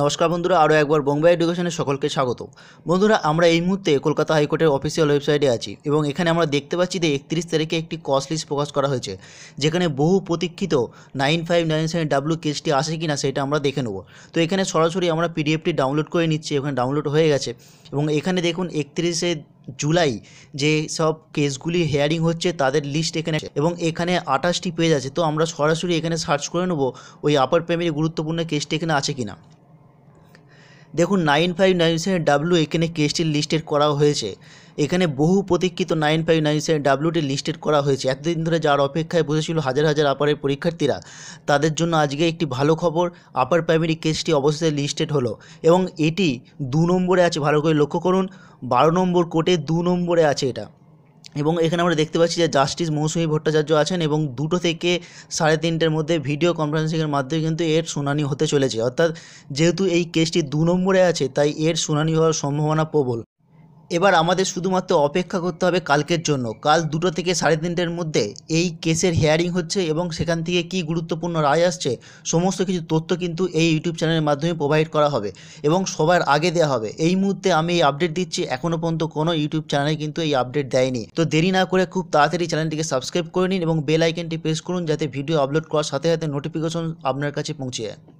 নমস্কার বন্ধুরা আরও একবার বোম্বাই এডুকেশনের সকলকে স্বাগত বন্ধুরা আমরা এই মুহূর্তে কলকাতা হাইকোর্টের অফিসিয়াল ওয়েবসাইটে আছি এবং এখানে আমরা দেখতে পাচ্ছি যে একত্রিশ তারিখে একটি কস্টলিস্ট লিস্ট প্রকাশ করা হয়েছে যেখানে বহু প্রতীক্ষিত nine five nine seven W কেসটি আসে কি না সেটা আমরা দেখে নেব তো এখানে সরাসরি আমরা পিডিএফটি ডাউনলোড করে নিচ্ছি এখানে ডাউনলোড হয়ে গেছে এবং এখানে দেখুন একত্রিশে জুলাই যে সব কেসগুলি হেয়ারিং হচ্ছে তাদের লিস্ট এখানে এবং এখানে আঠাশটি পেজ আছে তো আমরা সরাসরি এখানে সার্চ করে নেব ওই আপার প্রাইমারি গুরুত্বপূর্ণ কেসটি এখানে আছে কি না দেখুন nine five nine seven W এখানে কেসটির লিস্টেড করা হয়েছে এখানে বহু প্রতীক্ষিত নাইন ফাইভ নাইন সেভেন ডাব্লুটি লিস্টেড করা হয়েছে এতদিন ধরে যার অপেক্ষায় বসেছিল হাজার হাজার আপারের পরীক্ষার্থীরা তাদের জন্য আজকে একটি ভালো খবর আপার প্রাইমারি কেসটি অবশ্যই লিস্টেড হলো এবং এটি দু নম্বরে আছে ভালো করে লক্ষ্য করুন বারো নম্বর কোর্টে দু নম্বরে আছে এটা এবং এখানে আমরা দেখতে পাচ্ছি যে জাস্টিস মৌসুমী ভট্টাচার্য আছেন এবং দুটো থেকে সাড়ে তিনটের মধ্যে ভিডিও কনফারেন্সিংয়ের মাধ্যমে কিন্তু এর শুনানি হতে চলেছে অর্থাৎ যেহেতু এই কেসটি দু নম্বরে আছে তাই এর শুনানি হওয়ার সম্ভাবনা প্রবল এবার আমাদের শুধুমাত্র অপেক্ষা করতে হবে কালকের জন্য কাল দুটো থেকে সাড়ে তিনটের মধ্যে এই কেসের হেয়ারিং হচ্ছে এবং সেখান থেকে কি গুরুত্বপূর্ণ রায় আসছে সমস্ত কিছু তথ্য কিন্তু এই ইউটিউব চ্যানেলের মাধ্যমে প্রোভাইড করা হবে এবং সবার আগে দেওয়া হবে এই মুহূর্তে আমি এই আপডেট দিচ্ছি এখনও পর্যন্ত কোনো ইউটিউব চ্যানেলে কিন্তু এই আপডেট দেয়নি তো দেরি না করে খুব তাড়াতাড়ি চ্যানেলটিকে সাবস্ক্রাইব করে নিন এবং বেল আইকনটি প্রেস করুন যাতে ভিডিও আপলোড করার সাথে সাথে নোটিফিকেশন আপনার কাছে পৌঁছে যায়